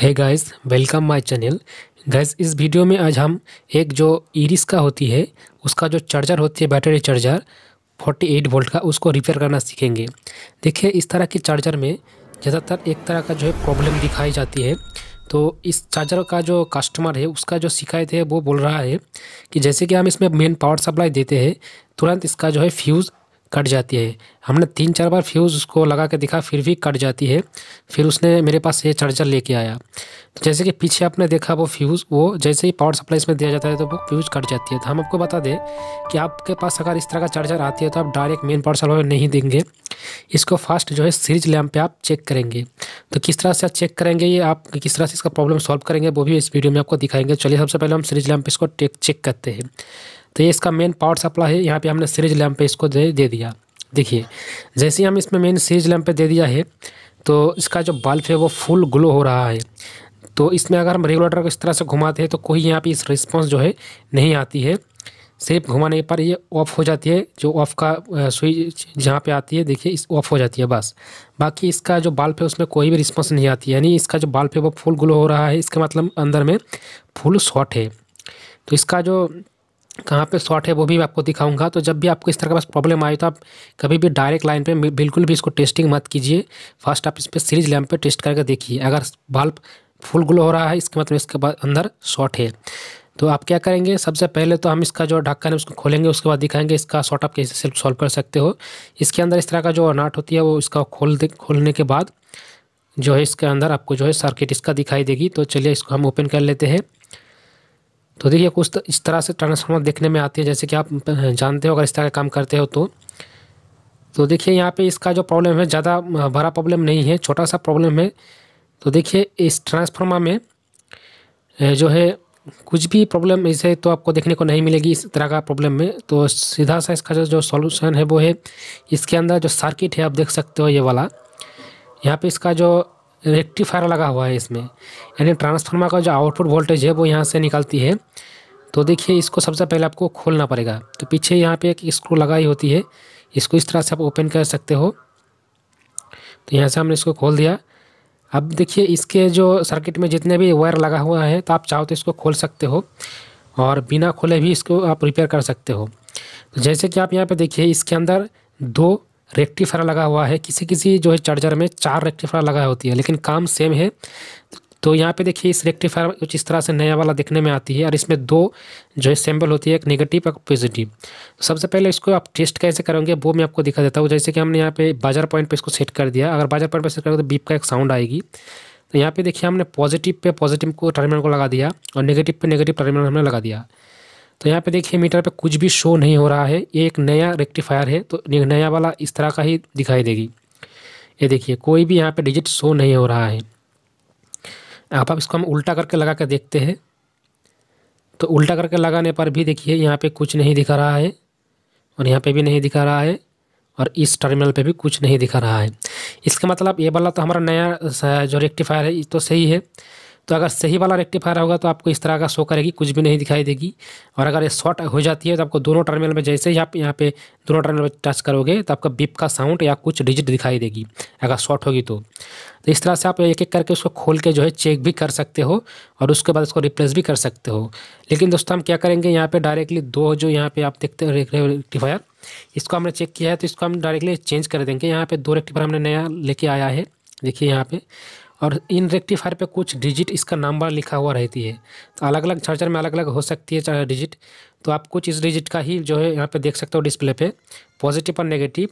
है guys welcome my channel guys इस video में आज हम एक जो ईरिस का होती है उसका जो चार्जर होती है बैटरी चार्जर 48 वोल्ट का उसको रिपेयर करना सीखेंगे देखिए इस तरह के चार्जर में ज़्यादातर एक तरह का जो है प्रॉब्लम दिखाई जाती है तो इस चार्जर का जो कस्टमर है उसका जो शिकायत है वो बोल रहा है कि जैसे कि हम इसमें मेन पावर सप्लाई देते हैं तुरंत इसका जो है फ्यूज़ कट जाती है हमने तीन चार बार फ्यूज़ उसको लगा के दिखा फिर भी कट जाती है फिर उसने मेरे पास ये चार्जर लेके आया जैसे कि पीछे आपने देखा वो फ्यूज़ वो जैसे ही पावर सप्लाई इसमें दिया जाता है तो वो फ्यूज़ कट जाती है तो हम आपको बता दें कि आपके पास अगर इस तरह का चार्जर आती है तो आप डायरेक्ट मेन पावर सप्लाई में नहीं देंगे इसको फास्ट जो है सीरीज लैम्प पे आप चेक करेंगे तो किस तरह से आप चेक करेंगे ये आप किस तरह से इसका प्रॉब्लम सॉल्व करेंगे वो भी इस वीडियो में आपको दिखाएंगे चलिए सबसे पहले हम सीरीज लैम्प इसको चेक करते हैं तो ये इसका मेन पावर सप्लाई है यहाँ पे हमने सीरीज लैम्प पे इसको दे दे दिया देखिए जैसे हम इसमें मेन सीरीज लैम्प पे दे दिया है तो इसका जो बल्ब है वो फुल ग्लो हो रहा है तो इसमें अगर हम रेगुलेटर को इस तरह से घुमाते हैं तो कोई यहाँ पर इस रिस्पॉन्स जो है नहीं आती है सिर्फ घुमाने पर ये ऑफ हो जाती है जो ऑफ का स्विच जहाँ पे आती है देखिए इस ऑफ हो जाती है बस बाकी इसका जो बल्ब है उसमें कोई भी रिस्पॉन्स नहीं आती यानी इसका जो बल्ब है वो फुल ग्लो हो रहा है इसका मतलब अंदर में फुल शॉट है तो इसका जो कहाँ पे शॉर्ट है वो भी मैं आपको दिखाऊंगा तो जब भी आपको इस तरह का बस प्रॉब्लम आए तो आप कभी भी डायरेक्ट लाइन पे बिल्कुल भी इसको टेस्टिंग मत कीजिए फर्स्ट आप इस पर सीरीज लैम्प पे टेस्ट करके देखिए अगर बल्ब फुल ग्लो हो रहा है इसके मतलब इसके बाद अंदर शॉर्ट है तो आप क्या करेंगे सबसे पहले तो हम इसका जो ढक्कन है उसको खोलेंगे उसके बाद दिखाएंगे इसका शॉर्ट आप कैसे सेल्फ सॉल्व कर सकते हो इसके अंदर इस तरह का जो नाट होती है वो इसका खोल दे खोलने के बाद जो है इसके अंदर आपको जो है सर्किट इसका दिखाई देगी तो चलिए इसको हम ओपन कर लेते हैं तो देखिए कुछ तो इस तरह से ट्रांसफार्मर देखने में आती है जैसे कि आप जानते हो अगर इस तरह का काम करते हो तो तो देखिए यहाँ पे इसका जो प्रॉब्लम है ज़्यादा बड़ा प्रॉब्लम नहीं है छोटा सा प्रॉब्लम है तो देखिए इस ट्रांसफार्मर में जो है कुछ भी प्रॉब्लम ऐसे तो आपको देखने को नहीं मिलेगी इस तरह का प्रॉब्लम में तो सीधा सा इसका जो सॉल्यूशन है वो है इसके अंदर जो सर्किट है आप देख सकते हो ये वाला यहाँ पे इसका जो रेक्टिफायर लगा हुआ है इसमें यानी ट्रांसफार्मर का जो आउटपुट वोल्टेज है वो यहाँ से निकलती है तो देखिए इसको सबसे पहले आपको खोलना पड़ेगा तो पीछे यहाँ पे एक स्क्रू लगाई होती है इसको इस तरह से आप ओपन कर सकते हो तो यहाँ से हमने इसको खोल दिया अब देखिए इसके जो सर्किट में जितने भी वायर लगा हुआ है तो आप चाहो तो इसको खोल सकते हो और बिना खोले भी इसको आप रिपेयर कर सकते हो तो जैसे कि आप यहाँ पर देखिए इसके अंदर दो रेक्टिफायर लगा हुआ है किसी किसी जो है चार्जर में चार रेक्टिफायर लगा होती है लेकिन काम सेम है तो यहाँ पे देखिए इस रेक्टिफायर कुछ इस तरह से नया वाला देखने में आती है और इसमें दो जो है सैम्पल होती है एक नेगेटिव और पॉजिटिव सबसे पहले इसको आप टेस्ट कैसे करोगे वो मैं आपको दिखा देता हूँ जैसे कि हमने यहाँ पे बाजार पॉइंट पे इसको सेट कर दिया अगर बाजार पॉइंट पे सेट करेंगे तो बीप का एक साउंड आएगी तो यहाँ पे देखिए हमने पॉजिटिव पे पॉजिटिव को टर्मिनल को लगा दिया और नेगेटिव पे नेगेटिव टर्मिनल हमने लगा दिया तो यहाँ पे देखिए मीटर पे कुछ भी शो नहीं हो रहा है ये एक नया रेक्टिफायर है तो नया वाला इस तरह का ही दिखाई देगी ये देखिए कोई भी यहाँ पे डिजिट शो नहीं हो रहा है आप अब इसको हम उल्टा करके लगा कर देखते हैं तो उल्टा करके लगाने पर भी देखिए यहाँ पे कुछ नहीं दिखा रहा है और यहाँ पर भी नहीं दिखा रहा है और इस टर्मिनल पे भी कुछ नहीं दिखा रहा है इसका मतलब ये वाला तो हमारा नया जो रेक्टिफायर है तो सही है तो अगर सही वाला रेक्टिफायर होगा तो आपको इस तरह का शो करेगी कुछ भी नहीं दिखाई देगी और अगर ये शॉर्ट हो जाती है तो आपको दोनों टर्मिनल में जैसे ही आप यहाँ पे दोनों टर्मिनल पर टच करोगे तो आपका बिप का साउंड या कुछ डिजिट दिखाई देगी अगर शॉर्ट होगी तो तो इस तरह से आप एक एक करके उसको खोल के जो है चेक भी कर सकते हो और उसके बाद उसको रिप्लेस भी कर सकते हो लेकिन दोस्तों हम क्या करेंगे यहाँ पर डायरेक्टली दो जो यहाँ पर आप देखते हो रेक्टिफायर इसको हमने चेक किया है तो इसको हम डायरेक्टली चेंज कर देंगे यहाँ पर दो रेक्टिफायर हमने नया लेके आया है देखिए यहाँ पर और इन रेक्टिफायर पे कुछ डिजिट इसका नंबर लिखा हुआ रहती है तो अलग अलग चार्जर में अलग अलग हो सकती है चार डिजिट तो आप कुछ इस डिजिट का ही जो है यहाँ पे देख सकते हो डिस्प्ले पे पॉजिटिव और नेगेटिव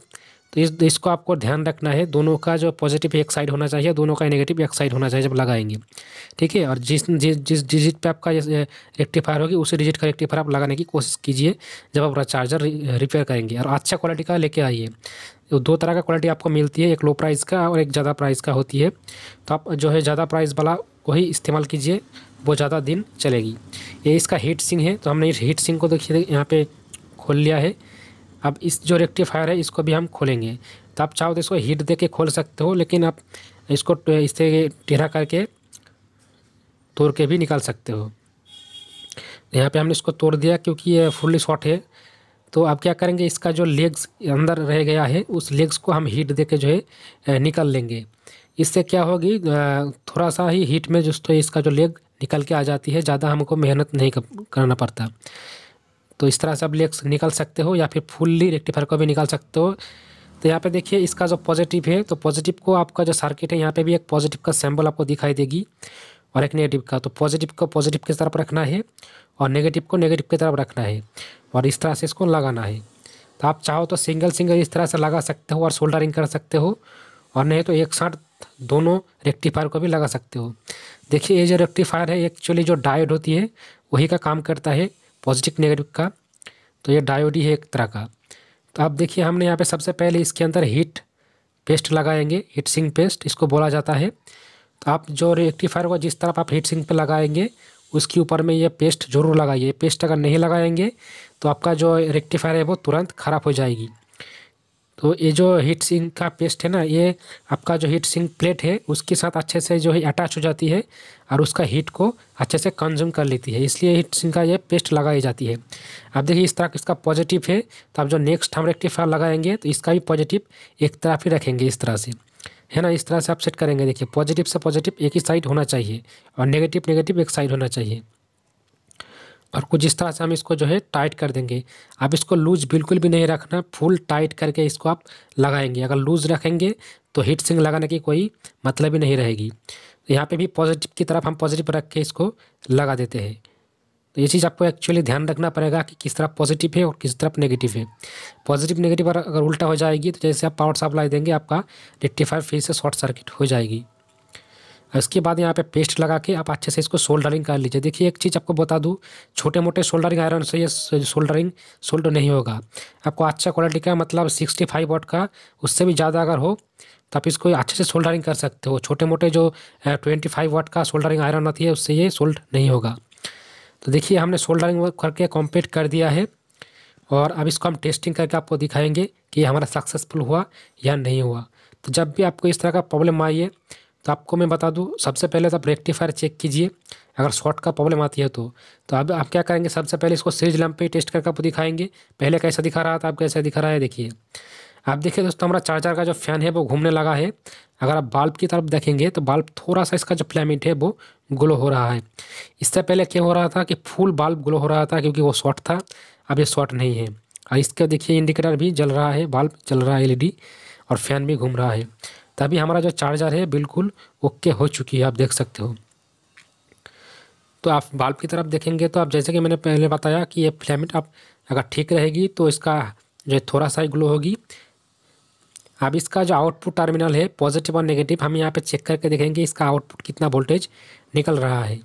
तो इस इसको आपको ध्यान रखना है दोनों का जो पॉजिटिव एक साइड होना चाहिए दोनों का नेगेटिव एक साइड होना चाहिए जब लगाएंगे ठीक है और जिस जिस जिस डिजिट पे आपका रेक्टिफायर होगी उसी डिजिट का रेक्टिफायर आप लगाने की कोशिश कीजिए जब आप चार्जर रिपेयर करेंगे और अच्छा क्वालिटी का लेके आइए तो दो तरह का क्वालिटी आपको मिलती है एक लो प्राइस का और एक ज़्यादा प्राइस का होती है तो आप जो है ज़्यादा प्राइस वाला वही इस्तेमाल कीजिए वो ज़्यादा दिन चलेगी ये इसका हीट सिंग है तो हमने हीट सिंग को देखिए यहाँ पे खोल लिया है अब इस जो रेक्टिफायर है इसको भी हम खोलेंगे तो आप चाहो तो इसको हीट दे के खोल सकते हो लेकिन आप इसको इससे टेढ़ा करके तोड़ के भी निकाल सकते हो यहाँ पे हमने इसको तोड़ दिया क्योंकि ये फुल शॉर्ट है तो आप क्या करेंगे इसका जो लेग्स अंदर रह गया है उस लेग्स को हम हीट दे के जो है निकाल लेंगे इससे क्या होगी थोड़ा सा ही हीट में जो तो इसका जो लेग निकल के आ जाती है ज़्यादा हमको मेहनत नहीं करना पड़ता तो इस तरह से आप लेग्स निकाल सकते हो या फिर फुल्ली रेक्टिफायर को भी निकाल सकते हो तो यहाँ पे देखिए इसका जो पॉजिटिव है तो पॉजिटिव को आपका जो सर्किट है यहाँ पे भी एक पॉजिटिव का सैम्बल आपको दिखाई देगी और एक नेगेटिव का तो पॉजिटिव को पॉजिटिव की तरफ रखना है और नेगेटिव को नेगेटिव की तरफ रखना है और इस तरह से इसको लगाना है तो आप चाहो तो सिंगल सिंगल इस तरह से लगा सकते हो और शोल्डरिंग कर सकते हो और नहीं तो एक साथ दोनों रेक्टिफायर को भी लगा सकते हो देखिए ये जो रेक्टिफायर है एक्चुअली जो डायोड होती है वही का काम करता है पॉजिटिव नेगेटिव का तो ये डायोडी है एक तरह का तो आप देखिए हमने यहाँ पे सबसे पहले इसके अंदर हीट पेस्ट लगाएंगे हीट सिंक पेस्ट इसको बोला जाता है तो आप जो रेक्टिफायर होगा जिस तरफ आप हीट सिंक पे लगाएंगे उसके ऊपर में ये पेस्ट जरूर लगाइए पेस्ट अगर नहीं लगाएंगे तो आपका जो रेक्टिफायर है वो तुरंत ख़राब हो जाएगी तो ये जो हीट सिंक का पेस्ट है ना ये आपका जो हीट सिंक प्लेट है उसके साथ अच्छे से जो है अटैच हो जाती है और उसका हीट को अच्छे से कंज्यूम कर लेती है इसलिए हीट सिंक का ये पेस्ट लगाई जाती है अब देखिए इस तरह इसका पॉजिटिव है तो आप जो नेक्स्ट हम रेक्टिफायर लगाएंगे तो इसका भी पॉजिटिव एक तरफ ही रखेंगे इस तरह से है ना इस तरह से आप सेट करेंगे देखिए पॉजिटिव से पॉजिटिव एक ही साइड होना चाहिए और नेगेटिव नेगेटिव एक साइड होना चाहिए और कुछ इस तरह से हम इसको जो है टाइट कर देंगे आप इसको लूज बिल्कुल भी नहीं रखना फुल टाइट करके इसको आप लगाएंगे अगर लूज रखेंगे तो हीट सिंक लगाने की कोई मतलब ही नहीं रहेगी तो यहाँ पे भी पॉजिटिव की तरफ हम पॉजिटिव रख के इसको लगा देते हैं तो ये चीज़ आपको एक्चुअली ध्यान रखना पड़ेगा कि किस तरफ पॉजिटिव है और किस तरफ नेगेटिव है पॉजिटिव नेगेटिव अगर उल्टा हो जाएगी तो जैसे आप पावर सप्लाई देंगे आपका एट्टी फाइव फीस से शॉर्ट सर्किट हो जाएगी उसके बाद यहाँ पे पेस्ट लगा के आप अच्छे से इसको सोल्डरिंग कर लीजिए देखिए एक चीज़ आपको बता दूँ छोटे मोटे सोल्डरिंग आयरन से ये सोल्डरिंग शोल्डर नहीं होगा आपको अच्छा क्वालिटी का मतलब सिक्सटी फाइव वॉट का उससे भी ज़्यादा अगर हो तो आप इसको अच्छे से सोल्डरिंग कर सकते हो छोटे मोटे जो ट्वेंटी फाइव वाट का सोल्डरिंग आयरन आती है उससे ये सोल्ड नहीं होगा तो देखिए हमने सोल्डरिंग करके कॉम्प्लीट कर दिया है और अब इसको हम टेस्टिंग करके आपको दिखाएंगे कि हमारा सक्सेसफुल हुआ या नहीं हुआ तो जब भी आपको इस तरह का प्रॉब्लम आई है तो आपको मैं बता दूँ सबसे पहले तो आप रेक्टिफायर चेक कीजिए अगर शॉर्ट का प्रॉब्लम आती है तो तो अब आप क्या करेंगे सबसे पहले इसको सीरीज लैम्प पे टेस्ट करके आपको दिखाएंगे पहले कैसा दिखा रहा था आप कैसा दिखा रहा है देखिए आप देखिए दोस्तों हमारा चार्जर का जो फैन है वो घूमने लगा है अगर आप बल्ब की तरफ देखेंगे तो बल्ब थोड़ा सा इसका जो फ्लैमिट है वो ग्लो हो रहा है इससे पहले क्या हो रहा था कि फुल बल्ब ग्लो हो रहा था क्योंकि वो शॉर्ट था अब ये शॉर्ट नहीं है और इसका देखिए इंडिकेटर भी जल रहा है बल्ब जल रहा है एल और फैन भी घूम रहा है तभी हमारा जो चार्जर है बिल्कुल ओके हो चुकी है आप देख सकते हो तो आप बल्ब की तरफ देखेंगे तो आप जैसे कि मैंने पहले बताया कि ये फ्लेमेट आप अगर ठीक रहेगी तो इसका जो थोड़ा सा ही ग्लो होगी अब इसका जो आउटपुट टर्मिनल है पॉजिटिव और नेगेटिव हम यहाँ पे चेक करके देखेंगे इसका आउटपुट कितना वोल्टेज निकल रहा है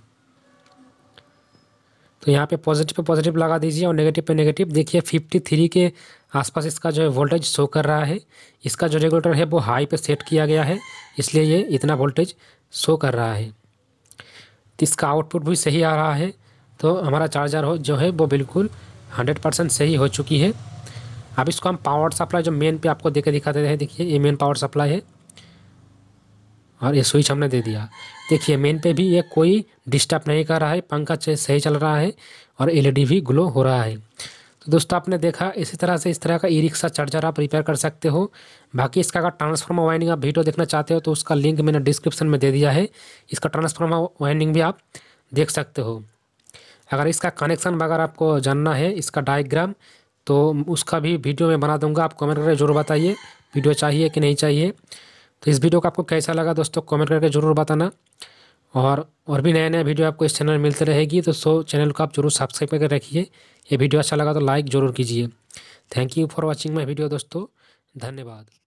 तो यहाँ पे पॉजिटिव पे पॉजिटिव लगा दीजिए और नेगेटिव पे नेगेटिव देखिए 53 के आसपास इसका जो है वोल्टेज शो कर रहा है इसका जो रेगुलेटर है वो हाई पे सेट किया गया है इसलिए ये इतना वोल्टेज शो कर रहा है तो इसका आउटपुट भी सही आ रहा है तो हमारा चार्जर हो जो है वो बिल्कुल हंड्रेड परसेंट सही हो चुकी है अब इसको हम पावर सप्लाई जो मेन पे आपको देखे दिखाते हैं देखिए ये मेन पावर सप्लाई है और ये स्विच हमने दे दिया देखिए मेन पे भी ये कोई डिस्टर्ब नहीं कर रहा है पंखा सही चल रहा है और एलईडी e भी ग्लो हो रहा है तो दोस्तों आपने देखा इसी तरह से इस तरह का ई रिक्शा चार्जर आप रिपेयर कर सकते हो बाकी इसका अगर ट्रांसफार्मर वाइनिंग आप वीडियो देखना चाहते हो तो उसका लिंक मैंने डिस्क्रिप्शन में दे दिया है इसका ट्रांसफार्मर वाइनिंग भी आप देख सकते हो अगर इसका कनेक्शन अगर आपको जानना है इसका डायग्राम तो उसका भी वीडियो मैं बना दूंगा आप कमेंट करके जरूर बताइए वीडियो चाहिए कि नहीं चाहिए तो इस वीडियो को आपको कैसा लगा दोस्तों कमेंट करके ज़रूर बताना और और भी नया नया वीडियो आपको इस चैनल में मिलते रहेगी तो सो चैनल को आप जरूर सब्सक्राइब करके रखिए ये वीडियो अच्छा लगा तो लाइक ज़रूर कीजिए thank you for watching my video दोस्तों धन्यवाद